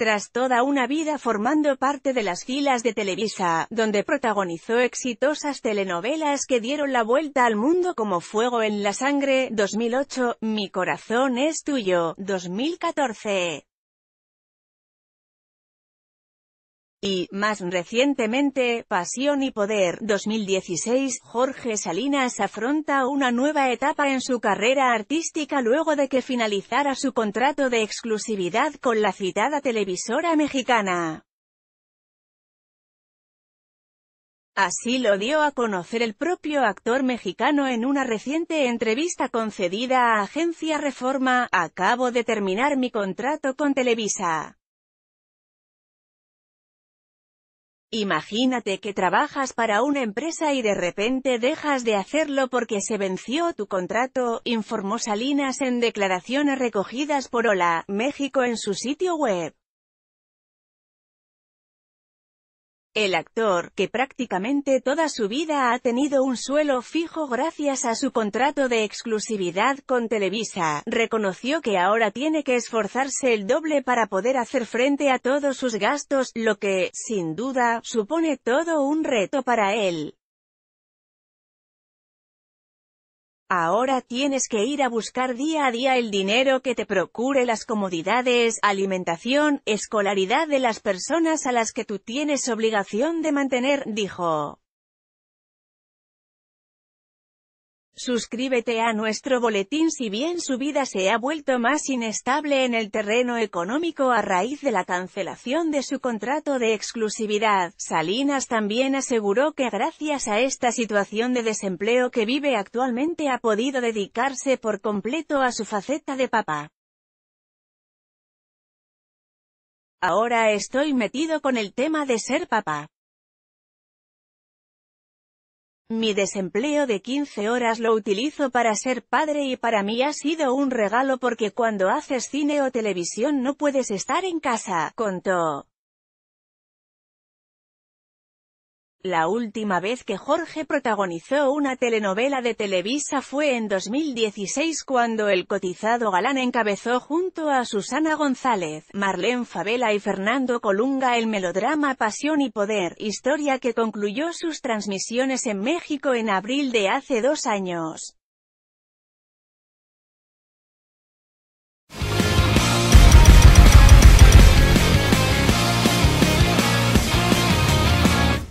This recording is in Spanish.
Tras toda una vida formando parte de las filas de Televisa, donde protagonizó exitosas telenovelas que dieron la vuelta al mundo como Fuego en la Sangre, 2008, Mi Corazón es Tuyo, 2014. y, más recientemente, Pasión y Poder, 2016, Jorge Salinas afronta una nueva etapa en su carrera artística luego de que finalizara su contrato de exclusividad con la citada televisora mexicana. Así lo dio a conocer el propio actor mexicano en una reciente entrevista concedida a Agencia Reforma, acabo de terminar mi contrato con Televisa. Imagínate que trabajas para una empresa y de repente dejas de hacerlo porque se venció tu contrato, informó Salinas en declaraciones recogidas por Hola, México en su sitio web. El actor, que prácticamente toda su vida ha tenido un suelo fijo gracias a su contrato de exclusividad con Televisa, reconoció que ahora tiene que esforzarse el doble para poder hacer frente a todos sus gastos, lo que, sin duda, supone todo un reto para él. Ahora tienes que ir a buscar día a día el dinero que te procure las comodidades, alimentación, escolaridad de las personas a las que tú tienes obligación de mantener, dijo. Suscríbete a nuestro boletín si bien su vida se ha vuelto más inestable en el terreno económico a raíz de la cancelación de su contrato de exclusividad. Salinas también aseguró que gracias a esta situación de desempleo que vive actualmente ha podido dedicarse por completo a su faceta de papá. Ahora estoy metido con el tema de ser papá. Mi desempleo de 15 horas lo utilizo para ser padre y para mí ha sido un regalo porque cuando haces cine o televisión no puedes estar en casa, contó. La última vez que Jorge protagonizó una telenovela de Televisa fue en 2016 cuando el cotizado galán encabezó junto a Susana González, Marlene Favela y Fernando Colunga el melodrama Pasión y Poder, historia que concluyó sus transmisiones en México en abril de hace dos años.